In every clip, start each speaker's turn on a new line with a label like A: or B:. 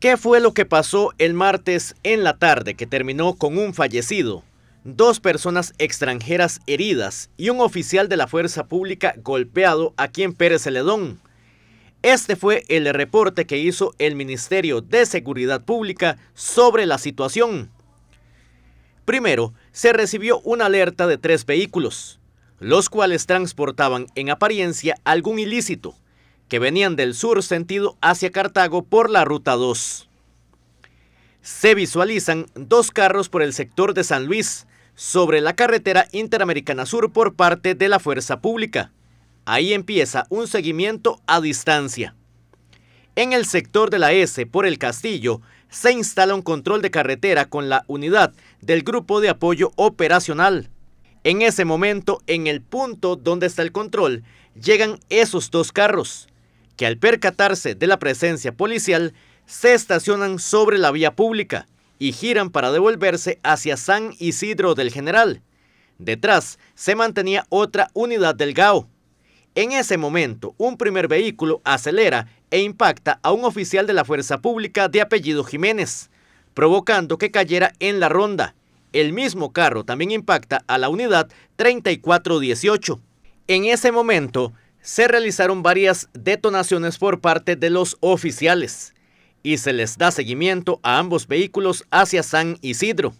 A: ¿Qué fue lo que pasó el martes en la tarde que terminó con un fallecido, dos personas extranjeras heridas y un oficial de la fuerza pública golpeado aquí en Pérez Celedón? Este fue el reporte que hizo el Ministerio de Seguridad Pública sobre la situación. Primero, se recibió una alerta de tres vehículos, los cuales transportaban en apariencia algún ilícito, que venían del sur sentido hacia Cartago por la Ruta 2. Se visualizan dos carros por el sector de San Luis, sobre la carretera Interamericana Sur por parte de la Fuerza Pública. Ahí empieza un seguimiento a distancia. En el sector de la S por el Castillo se instala un control de carretera con la unidad del Grupo de Apoyo Operacional. En ese momento, en el punto donde está el control, llegan esos dos carros que al percatarse de la presencia policial se estacionan sobre la vía pública y giran para devolverse hacia San Isidro del General. Detrás se mantenía otra unidad del GAO. En ese momento, un primer vehículo acelera e impacta a un oficial de la Fuerza Pública de apellido Jiménez, provocando que cayera en la ronda. El mismo carro también impacta a la unidad 3418. En ese momento, se realizaron varias detonaciones por parte de los oficiales y se les da seguimiento a ambos vehículos hacia San Isidro.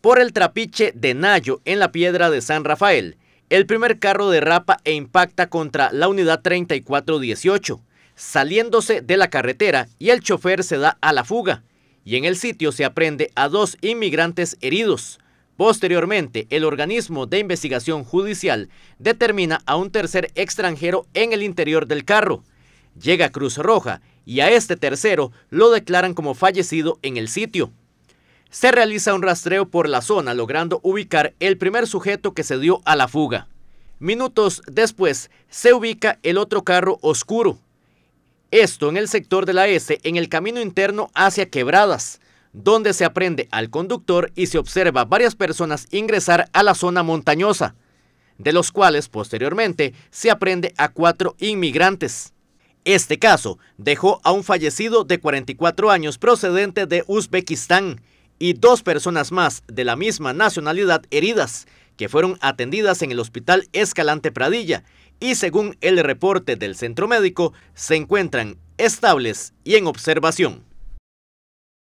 A: Por el trapiche de Nayo en la piedra de San Rafael, el primer carro derrapa e impacta contra la unidad 3418, saliéndose de la carretera y el chofer se da a la fuga, y en el sitio se aprende a dos inmigrantes heridos, Posteriormente, el organismo de investigación judicial determina a un tercer extranjero en el interior del carro. Llega Cruz Roja y a este tercero lo declaran como fallecido en el sitio. Se realiza un rastreo por la zona logrando ubicar el primer sujeto que se dio a la fuga. Minutos después se ubica el otro carro oscuro. Esto en el sector de la S en el camino interno hacia Quebradas donde se aprende al conductor y se observa varias personas ingresar a la zona montañosa, de los cuales posteriormente se aprende a cuatro inmigrantes. Este caso dejó a un fallecido de 44 años procedente de Uzbekistán y dos personas más de la misma nacionalidad heridas, que fueron atendidas en el hospital Escalante Pradilla y según el reporte del centro médico se encuentran estables y en observación.